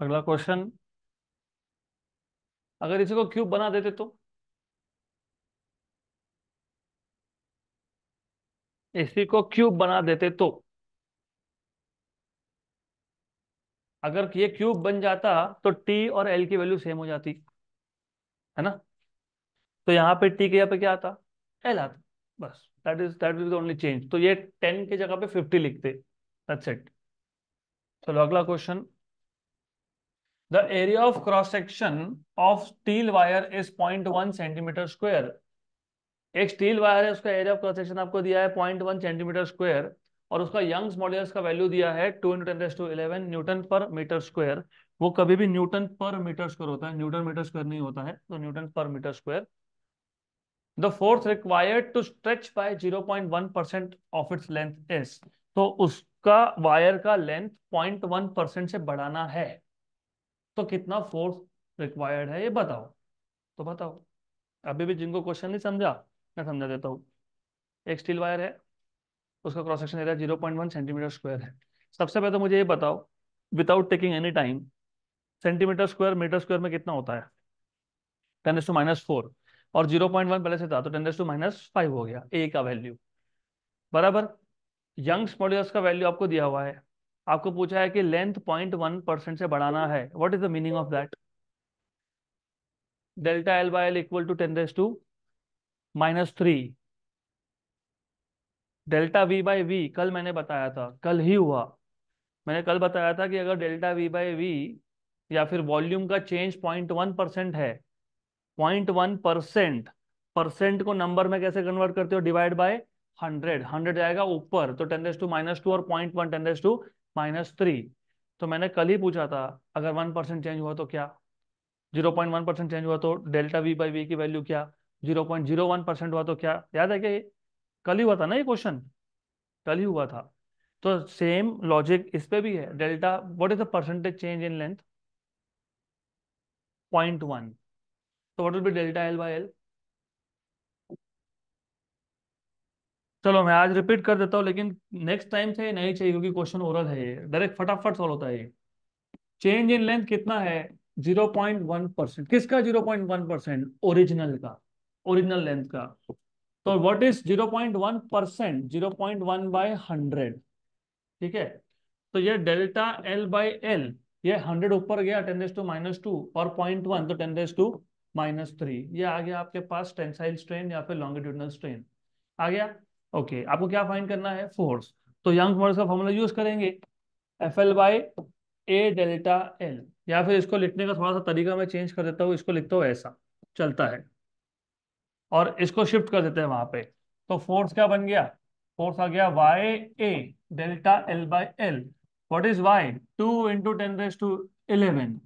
अगला क्वेश्चन अगर इसी को क्यूब बना देते तो इसी को क्यूब बना देते तो अगर ये क्यूब बन जाता तो टी और एल की वैल्यू सेम हो जाती है ना तो यहां पे टी के यहां पे क्या आता एल आता बस that is that will only change तो ये टेन के जगह पे फिफ्टी लिखते दैट्स इट चलो अगला question the area of cross section of steel wire is point one centimetre square एक स्टील वायर है उसका एरिया ऑफ क्रॉस सेक्शन आपको दिया है पॉइंट वन सेंटीमीटर स्क्वायर और उसका यंग्स मॉड्यूलस का वैल्यू दिया है two into ten to eleven newton per metre square वो कभी भी न्यूटन पर मीटर स्क्वायर होता है न्यूटन मीटर स्क्वायर नहीं होता है तो newton per metre square the force required to stretch by 0.1 percent of its length is तो उसका वायर का लेंथ 0.1 परसेंट से बढ़ाना है तो कितना फोर्स रिक्वायर्ड है ये बताओ तो बताओ अभी भी जिनको क्वेश्चन नहीं समझा मैं समझा देता हूँ एक स्टील वायर है उसका cross section area zero point one centimetre square है सबसे पहले तो मुझे ये बताओ without taking any time centimetre square metre square में कितना होता है ten s to minus four और जीरो पॉइंट वन पहले से था तो टेन टू माइनस फाइव हो गया ए का वैल्यू बराबर यंग्स मॉड्यूलस का वैल्यू आपको दिया हुआ है आपको पूछा है कि लेंथ पॉइंट वन परसेंट से बढ़ाना है what is the meaning of that delta L by L equal to ten raise to minus three delta V by V कल मैंने बताया था कल ही हुआ मैंने कल बताया था कि अगर डेल्टा वी बाई वी या फिर वॉल्यूम का चेंज पॉइंट वन परसेंट है पॉइंट वन परसेंट परसेंट को नंबर में कैसे कन्वर्ट करते हो डिवाइड बाय हंड्रेड हंड्रेड जाएगा ऊपर तो टेन टू माइनस टू और point one ten to minus three तो मैंने कल ही पूछा था अगर वन परसेंट चेंज हुआ तो क्या zero point one percent change हुआ तो डेल्टा वी बाई वी की वैल्यू क्या zero point zero one percent हुआ तो क्या याद है कि कल ही हुआ था ना ये क्वेश्चन कल ही हुआ था तो सेम लॉजिक इस पे भी है delta what is the percentage change in length point one So what will be delta L by L? चलो मैं आज रिपीट कर देता हूँ लेकिन नेक्स्ट टाइम से नहीं चाहिए क्योंकि क्वेश्चन ओरल है ये डायरेक्ट फटाफट सॉल्व होता है ये चेंज इन लेंथ कितना है 0.1 परसेंट किसका 0.1 परसेंट ओरिजिनल का ओरिजिनल लेंथ का तो what is 0.1 percent zero point one by hundred ठीक है तो ये डेल्टा एल बाय एल ये हंड्रेड ऊपर गया ten raise to minus two और पॉइंट वन तो ten raise to minus three ये आ गया आपके पास टेंसाइल स्ट्रेन या फिर लॉन्गिट्यूडनल स्ट्रेन आ गया ओके okay, आपको क्या फाइंड करना है फोर्स तो यंग फोर्स का फॉर्मूला यूज करेंगे F L by A delta L या फिर इसको लिखने का थोड़ा सा तरीका मैं चेंज कर देता हूँ इसको लिखता हूँ ऐसा चलता है और इसको शिफ्ट कर देते हैं वहां पे तो फोर्स क्या बन गया फोर्स आ गया Y A delta L by L what is Y two into ten raise to eleven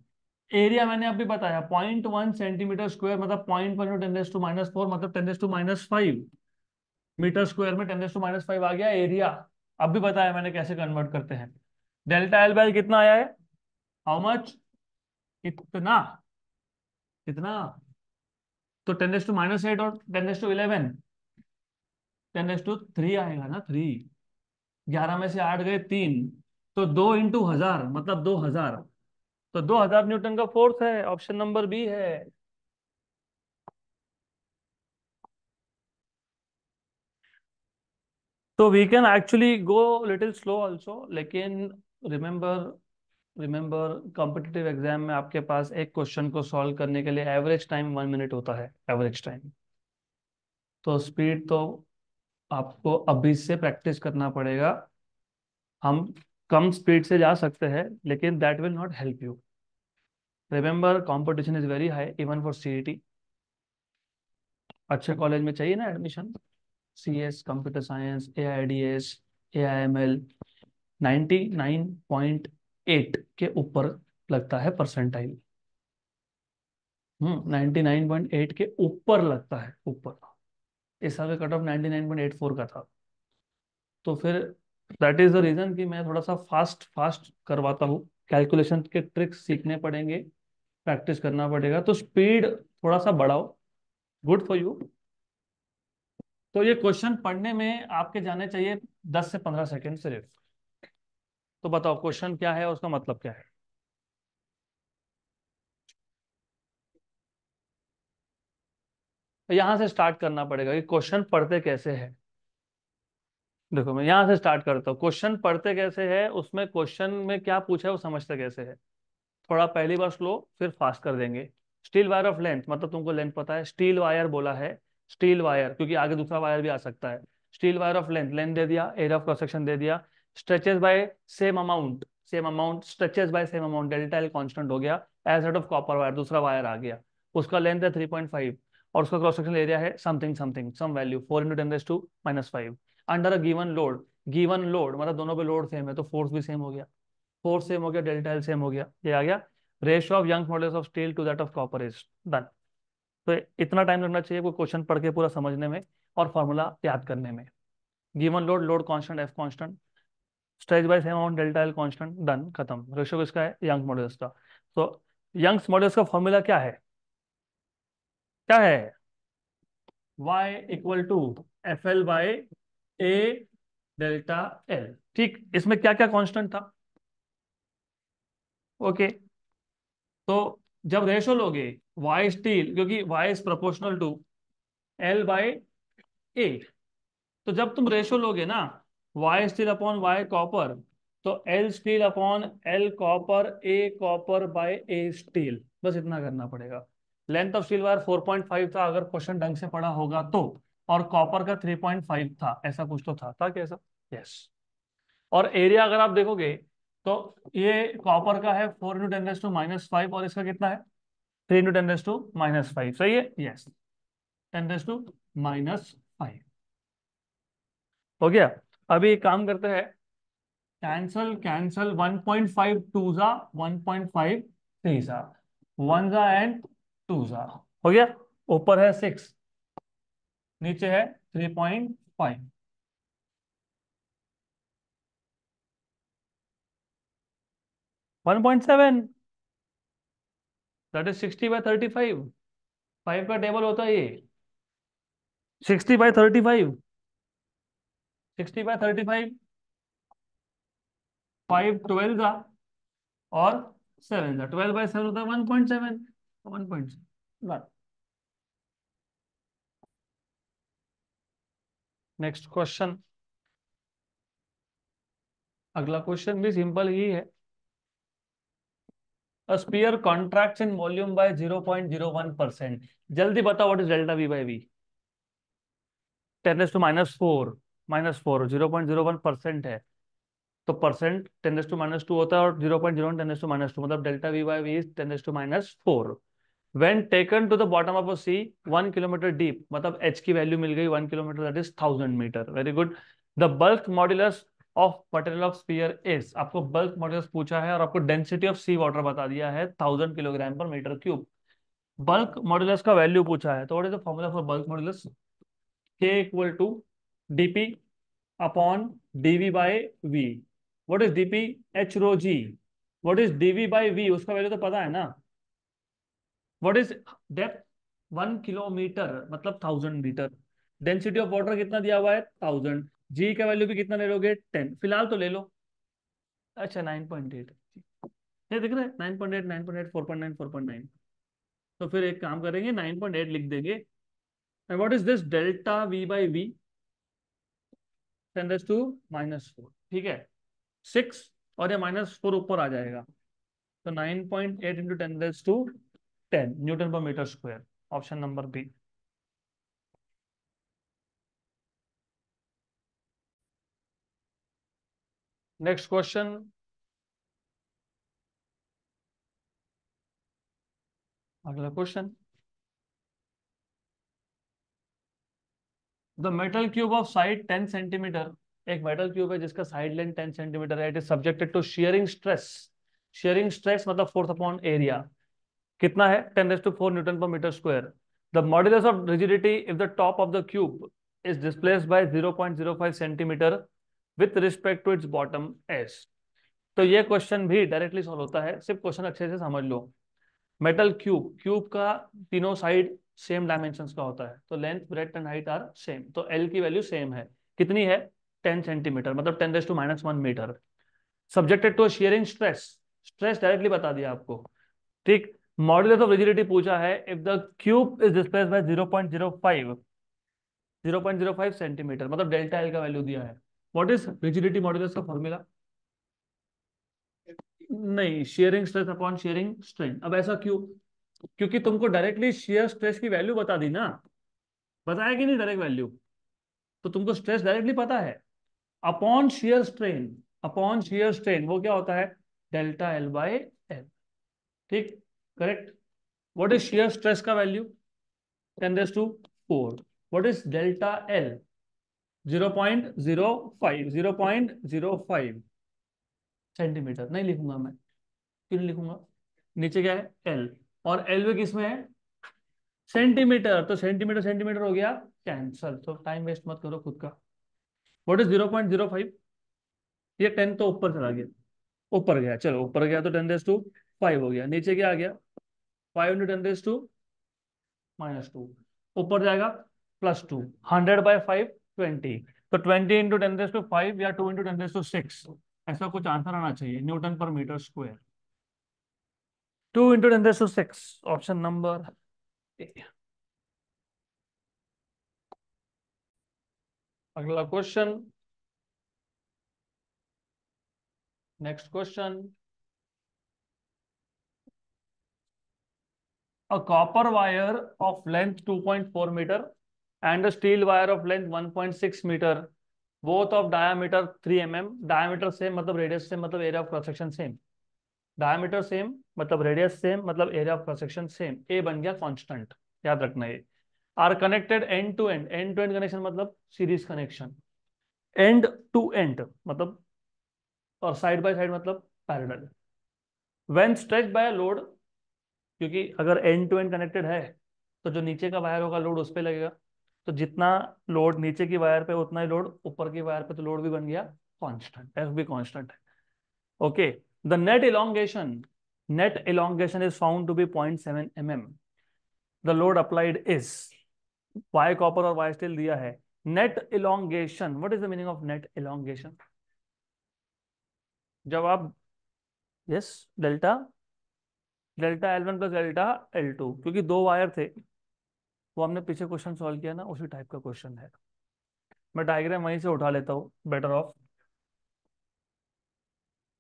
area मैंने अभी बताया पॉइंट वन सेंटीमीटर स्क्वायर मतलब point one ten to minus four मतलब ten to minus five metre square में ten to minus five आ गया area अब भी बताया मैंने कैसे कन्वर्ट करते हैं डेल्टा एल बाय कितना आया है हाउ मच इतना कितना तो टेन टू माइनस एट और ten to eleven ten to three आएगा ना थ्री ग्यारह में से आठ गए तीन तो दो इंटू हजार मतलब दो हजार तो 2000 न्यूटन का फोर्स है ऑप्शन नंबर बी है तो we can actually go little slow also लेकिन रिमेंबर रिमेंबर कॉम्पिटेटिव एग्जाम में आपके पास एक क्वेश्चन को सॉल्व करने के लिए एवरेज टाइम वन मिनट होता है एवरेज टाइम तो स्पीड तो आपको अभी से प्रैक्टिस करना पड़ेगा हम कम स्पीड से जा सकते हैं लेकिन that will not help you remember competition is very high even for see अच्छे कॉलेज में चाहिए ना admission C S computer science A I D S A I M L ninety nine point eight के ऊपर लगता है percentile ninety nine point eight के ऊपर लगता है ऊपर इस साल का cut off ninety nine point eight four का था तो फिर दैट इज द रीजन कि मैं थोड़ा सा फास्ट फास्ट करवाता हूँ कैलकुलेशन के ट्रिक्स सीखने पड़ेंगे प्रैक्टिस करना पड़ेगा तो स्पीड थोड़ा सा बढ़ाओ गुड फॉर यू तो ये क्वेश्चन पढ़ने में आपके जाने चाहिए दस से पंद्रह सेकेंड सिर्फ तो बताओ क्वेश्चन क्या है उसका मतलब क्या है यहां से स्टार्ट करना पड़ेगा कि क्वेश्चन पढ़ते कैसे है देखो मैं यहाँ से स्टार्ट करता हूँ क्वेश्चन पढ़ते कैसे है उसमें क्वेश्चन में क्या पूछा है वो समझते कैसे है थोड़ा पहली बार स्लो फिर फास्ट कर देंगे स्टील वायर ऑफ लेंथ मतलब तुमको लेंथ पता है स्टील वायर बोला है स्टील वायर क्योंकि आगे दूसरा वायर भी आ सकता है steel wire of length length दे दिया एरिया ऑफ कंस्ट्रक्शन दे दिया stretches by same amount same amount stretches by same amount delta L constant हो गया एज ऑफ कॉपर वायर दूसरा वायर आ गया उसका लेंथ है थ्री पॉइंट फाइव और उसका क्रॉस सेक्शन एरिया है something something some value four into ten to minus five under a given load given load मतलब दोनों पे लोड सेम है तो फोर्स भी सेम हो गया फोर्स सेम हो गया डेल्टा एल सेम हो गया ये आ गया ratio of Young moduli of steel to that of copper is done तो इतना टाइम लगना चाहिए कोई क्वेश्चन पढ़ के पूरा समझने में और फॉर्मूला याद करने में given load load constant F constant stretch by same amount delta L constant done खत्म रेशियो किसका है यंग मॉडल्स का तो यंग मॉडल्स का फॉर्मूला क्या है क्या है y equal to F L by A delta L ठीक इसमें क्या क्या कांस्टेंट था ओके तो जब रेशो लोगे वाई स्टील क्योंकि Y is proportional to L by A तो जब तुम रेशो लोगे ना Y steel upon Y copper तो L steel upon L copper A copper by A steel बस इतना करना पड़ेगा लेंथ ऑफ स्टील वायर 4.5 था अगर क्वेश्चन ढंग से पढ़ा होगा तो और कॉपर का 3.5 था ऐसा कुछ तो था था कैसा यस yes. और एरिया अगर आप देखोगे तो ये कॉपर का है four into ten to minus five और इसका कितना है three into ten to minus five सही है yes ten raise to minus five हो गया अभी एक काम करते हैं cancel cancel one point five two जा वन पॉइंट फाइव थ्री जा वन जा एंड टू जा हो गया ऊपर है सिक्स नीचे है three point five one point seven that is sixty by thirty five five का टेबल होता है ये sixty by thirty five sixty by thirty five five twelve का और सेवन का ट्वेल्व बाय सेवन होता है one point seven one point seven next question अगला क्वेश्चन भी सिंपल ही है A sphere contracts in volume by 0.01 percent जल्दी बताओ what is delta V by V tens to minus four minus four zero point zero one percent है तो percent टेनस to minus two होता है और zero point zero ten s to minus two मतलब delta V by V is tens to minus four when taken to the bottom of a sea one kilometre deep मतलब H की वैल्यू मिल गई one kilometre that is thousand metre very good the bulk modulus of material of sphere is आपको bulk modulus पूछा है और आपको डेंसिटी ऑफ सी वाटर बता दिया है thousand kilogram per metre cube bulk modulus का वैल्यू पूछा है तो what is the formula for bulk modulus K equal to DP upon DV by V what is DP H rho G what is DV by V उसका value तो पता है ना what is depth one kilometre मतलब thousand metre density of water कितना दिया हुआ है थाउजेंड जी का वैल्यू भी कितना ले लोगे टेन फिलहाल तो ले लो अच्छा नाइन पॉइंट एट ये देख रहे nine point eight nine point eight four point nine four point nine तो फिर एक काम करेंगे नाइन पॉइंट एट लिख देंगे and what is this delta V by V ten to minus four ठीक है सिक्स और ये माइनस फोर ऊपर आ जाएगा तो nine point eight into ten to ten newton per metre square option number B next question अगला question the metal cube of side ten centimetre एक मेटल क्यूब है जिसका साइड लेंथ टेन सेंटीमीटर है it is subjected to shearing stress shearing stress मतलब force upon area कितना है ten raise to four newton per metre square the modulus of rigidity if the top of the cube is displace by zero zero point five centimetre with respect to its bottom एस तो ये question भी directly solve होता है सिर्फ question अच्छे से समझ लो मेटल क्यूब क्यूब का तीनों साइड सेम डायमेंशन का होता है तो length breadth and height are same तो एल की वैल्यू सेम है कितनी है टेन सेंटीमीटर मतलब ten raise to minus one metre subjected to shearing stress stress directly बता दिया आपको ठीक मॉड्यूल ऑफ रिजिडिटी पूछा है if the cube is displace by 0.05 0.05 centimetre मतलब डेल्टा एल का वैल्यू दिया है व्हाट इज रिजिडिटी मॉड्यूलस का फॉर्मूला नहीं shearing stress upon shearing strain अब ऐसा क्यों क्योंकि तुमको डायरेक्टली शेयर स्ट्रेस की वैल्यू बता दी ना बताया कि नहीं डायरेक्ट वैल्यू तो तुमको स्ट्रेस डायरेक्टली पता है upon shear strain upon shear strain वो क्या होता है डेल्टा एल बाय एल ठीक correct what is shear stress का value ten raise to four what is delta L zero point zero five zero point zero five centimetre नहीं लिखूंगा मैं क्यों नहीं लिखूंगा नीचे क्या है एल और एल वे किस में है सेंटीमीटर तो सेंटीमीटर सेंटीमीटर हो गया कैंसल तो टाइम वेस्ट मत करो खुद का what is zero point zero five ये टेन तो ऊपर चला गया ऊपर गया चलो ऊपर गया तो टेन रेस टू फाइव हो गया नीचे क्या आ गया five hundred ten to minus two ऊपर जाएगा plus two hundred by five twenty तो twenty into ten raise to five या two into ten raise to six ऐसा कुछ आंसर आना चाहिए Newton per metre square two into ten raise to six option number अगला question next question a copper wire of length 2.4 meter and a steel wire of length 1.6 meter, both of diameter 3 mm. Diameter same, matlab radius same, matlab area of cross section same. Diameter same, matlab radius same, matlab area of cross section same. A ban gaya constant. yaad rakhna hai Are connected end to end. End to end connection matlab series connection. End to end matlab or side by side matlab parallel. When stretched by a load क्योंकि अगर and to and connected है तो जो नीचे का wire होगा load उस पर लगेगा तो जितना लोड नीचे की वायर पे उतना ही लोड ऊपर की वायर पे तो लोड भी बन गया कॉन्स्टेंट एफ भी कॉन्स्टेंट है okay the net elongation net elongation is found to be point seven m m the load applied is Y copper और वाई स्टील दिया है net elongation what is the meaning of net elongation जब आप yes delta delta L one plus delta L two क्योंकि दो wire थे वो हमने पीछे क्वेश्चन सॉल्व किया ना उसी टाइप का क्वेश्चन है मैं डायग्राम वहीं से उठा लेता हूँ बेटर ऑफ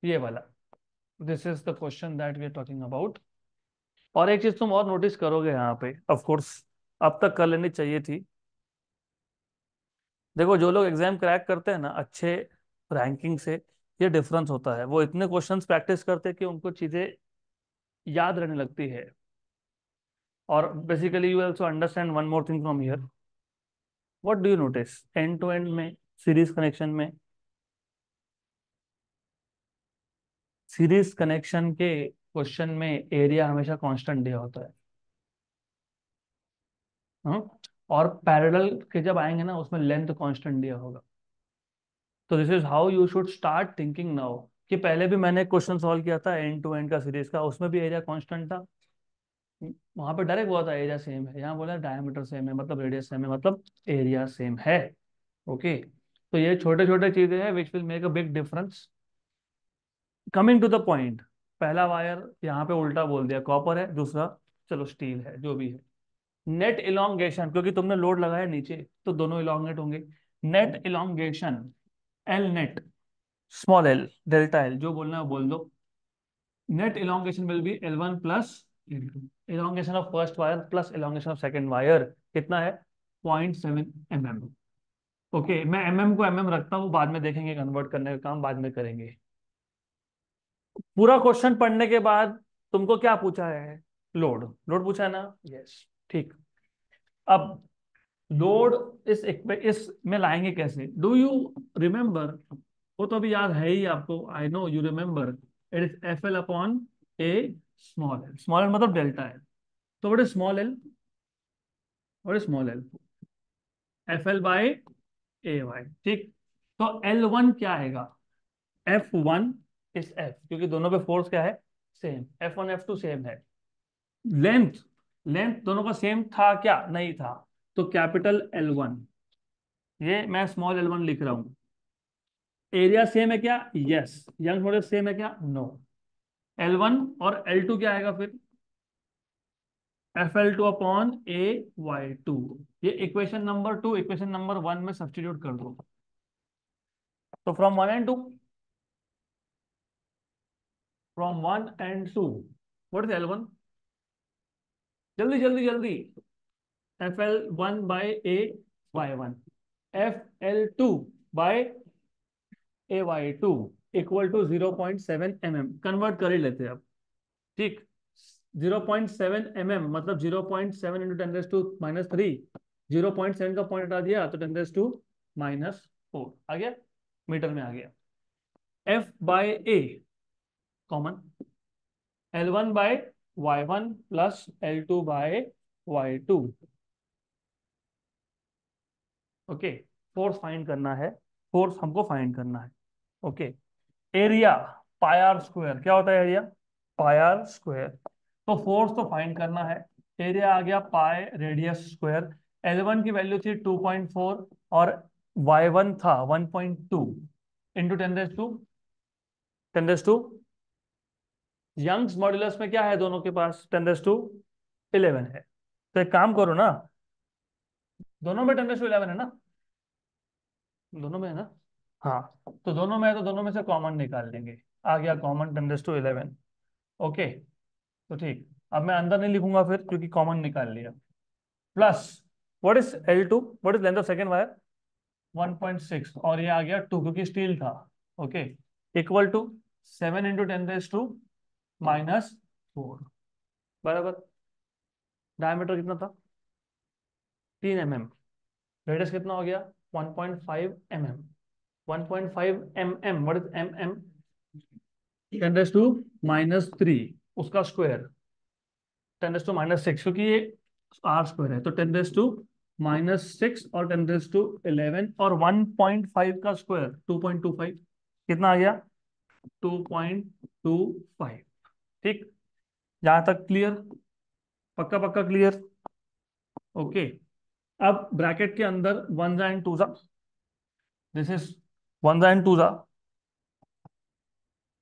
ये वाला this is the question that we are talking about और एक चीज तुम और नोटिस करोगे यहाँ पे ऑफ कोर्स अब तक कर लेनी चाहिए थी देखो जो लोग एग्जाम क्रैक करते हैं ना अच्छे रैंकिंग से ये डिफरेंस होता है वो इतने क्वेश्चंस प्रैक्टिस करते हैं कि उनको चीजें याद रहने लगती है और basically you also understand one more thing from here what do you notice end to end में सीरीज कनेक्शन में सीरीज कनेक्शन के क्वेश्चन में एरिया हमेशा कांस्टेंट दिया होता है हुँ? और पैरेलल के जब आएंगे ना उसमें लेंथ कांस्टेंट दिया होगा तो this is how you should start thinking now कि पहले भी मैंने क्वेश्चन सॉल्व किया था एंड टू एंड का सीरीज का उसमें भी एरिया कांस्टेंट था वहां पर डायरेक्ट हुआ था एरिया सेम है यहाँ बोला डायमीटर सेम है मतलब रेडियस सेम है मतलब एरिया सेम है ओके तो ये छोटे छोटे चीजें हैं which will make a big difference coming to the point पहला वायर यहाँ पे उल्टा बोल दिया कॉपर है दूसरा चलो स्टील है जो भी है नेट इलांगेशन क्योंकि तुमने लोड लगाया नीचे तो दोनों इलोंगेट होंगे net elongation L net small L delta L जो बोलना है बोल दो net elongation will be L one plus elongation of first wire plus elongation of second wire कितना है point seven m m okay मैं एम mm को m mm रखता हूँ बाद में देखेंगे कन्वर्ट करने का काम बाद में करेंगे पूरा क्वेश्चन पढ़ने के बाद तुमको क्या पूछा है लोड लोड पूछा है ना यस yes. ठीक अब लोड इस इस में लाएंगे कैसे डू यू रिमेम्बर वो तो अभी याद है ही आपको I know you remember it is F L upon A small L small L मतलब डेल्टा एल तो what is small L what is small L F L by A Y ठीक तो एल वन क्या आएगा F one is F क्योंकि दोनों पे force क्या है same F one F two same है लेंथ लेंथ दोनों का सेम था क्या नहीं था तो कैपिटल एल वन ये मैं स्मॉल एल वन लिख रहा हूं एरिया सेम है क्या यस यंग मॉडल सेम है क्या नो एल वन और एल टू क्या आएगा फिर F L two upon A Y two ये equation number two equation number one में सब्सटीट्यूट कर दो तो from one and two from one and two what is L one जल्दी जल्दी जल्दी F L one by A Y one F L two by A Y two equal to zero point seven m m convert कर ही लेते हैं अब ठीक zero point seven m m मतलब zero point seven into ten raise to minus three zero point seven का point हटा दिया तो ten raise to minus four आ गया मीटर में आ गया F by A common L one by Y one plus L two by Y two okay force find करना है फोर्स हमको फाइंड करना है ओके एरिया पायर स्क्वायर क्या होता है एरिया पायर स्क्वायर तो फोर्स तो फाइंड करना है एरिया आ गया pi radius square L one की वैल्यू थी 2.4 और वाई वन था 1.2 point two into ten raise two ten raise two Young's modulus में क्या है दोनों के पास टेंडेस टू इलेवन है तो एक काम करो ना दोनों में टेंडेस टू इलेवन है ना दोनों में है ना हाँ तो दोनों में है तो दोनों में से कॉमन निकाल लेंगे आ गया common ten raise two eleven okay तो ठीक अब मैं अंदर नहीं लिखूंगा फिर क्योंकि कॉमन निकाल लिया plus what is L two what is length of second wire 1.6 और ये आ गया टू क्योंकि स्टील था okay equal to seven into ten raise to minus four बराबर डायमीटर कितना था तीन एम एम रेडियस कितना हो गया 1.5 point mm. 1.5 mm what is mm 10 raised to minus 3 उसका स्क्वायर 10 raised to minus 6 क्योंकि ये r स्क्वायर है तो 10 raised to minus 6 और 10 raised to 11 और 1.5 का स्क्वायर 2.25 कितना आ गया 2.25 ठीक यहां तक क्लियर पक्का पक्का क्लियर ओके अब ब्रैकेट के अंदर one and two this is one जा एंड टू जा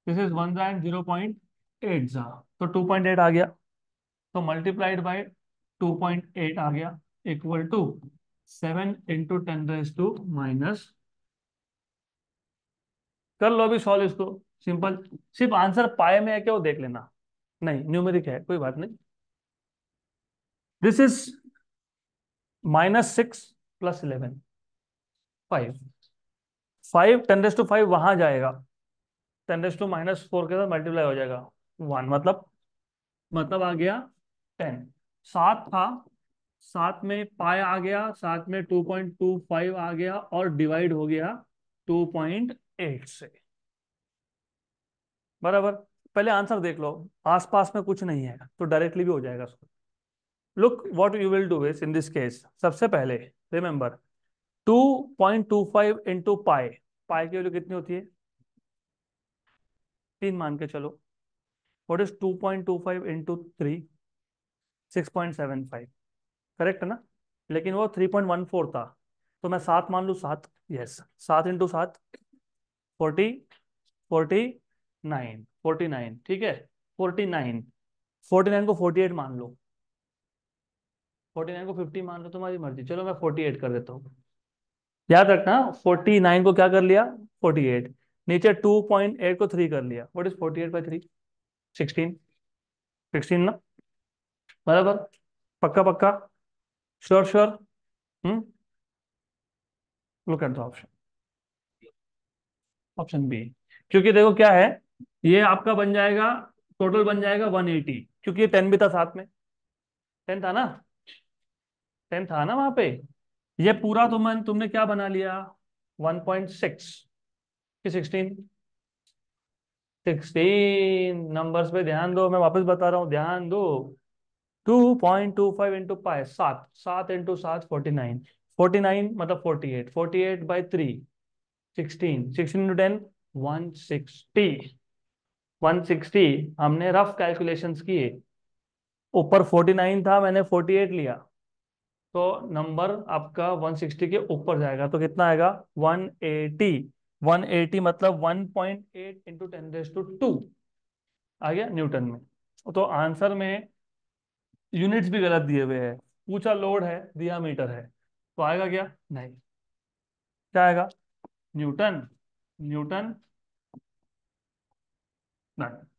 दिस इज वन जा एंड जीरो पॉइंट एट जा तो टू पॉइंट एट आ गया तो multiplied by two point eight आ गया equal to seven into ten raise to minus कर लो अभी सॉल्व इसको सिंपल सिर्फ आंसर पाए में है क्या वो देख लेना नहीं न्यूमेरिक है कोई बात नहीं this is minus six plus eleven five five ten raise to five वहां जाएगा ten raise to minus four के साथ मल्टीप्लाई हो जाएगा वन मतलब मतलब आ गया टेन सात था सात में पाए आ गया सात में टू पॉइंट टू फाइव आ गया और डिवाइड हो गया टू पॉइंट एट से बराबर पहले आंसर देख लो आसपास में कुछ नहीं है तो डायरेक्टली भी हो जाएगा look what you will do is in this case सबसे पहले remember two point two five into pi pi की वैल्यू कितनी होती है तीन मान के चलो what is two point two five into three six point seven five correct है ना लेकिन वो थ्री पॉइंट वन फोर था तो मैं सात मान लू सात यस सात इंटू सात forty forty nine forty nine ठीक है फोर्टी नाइन फोर्टी नाइन को फोर्टी एट मान लो फोर्टी नाइन को फिफ्टी मान लो तो तुम्हारी मर्जी चलो मैं फोर्टी एट कर देता हूँ याद रखना 49 को क्या कर लिया 48 नीचे 2.8 को 3 कर लिया what is 48 eight by three sixteen sixteen ना बराबर पक्का पक्का sure sure hmm look at the option option B क्योंकि देखो क्या है ये आपका बन जाएगा टोटल बन जाएगा 180 क्योंकि ये टेन भी था साथ में टेन था ना टेन था ना वहां पे ये पूरा तो मन तुमने क्या बना लिया 1.6 point six sixteen sixteen number पे ध्यान दो मैं वापस बता रहा हूं ध्यान दो two point two five into pi सात सात इंटू सात फोर्टी नाइन फोर्टी नाइन मतलब forty eight forty eight by three sixteen sixteen into ten one sixty one sixty हमने रफ कैलकुलेशन किए ऊपर फोर्टी नाइन था मैंने फोर्टी एट लिया तो नंबर आपका 160 के ऊपर जाएगा तो कितना आएगा 180 180 मतलब 1.8 point eight into ten two two आ गया न्यूटन में तो आंसर में यूनिट्स भी गलत दिए हुए हैं पूछा लोड है दिया मीटर है तो आएगा क्या नहीं क्या आएगा न्यूटन न्यूटन नहीं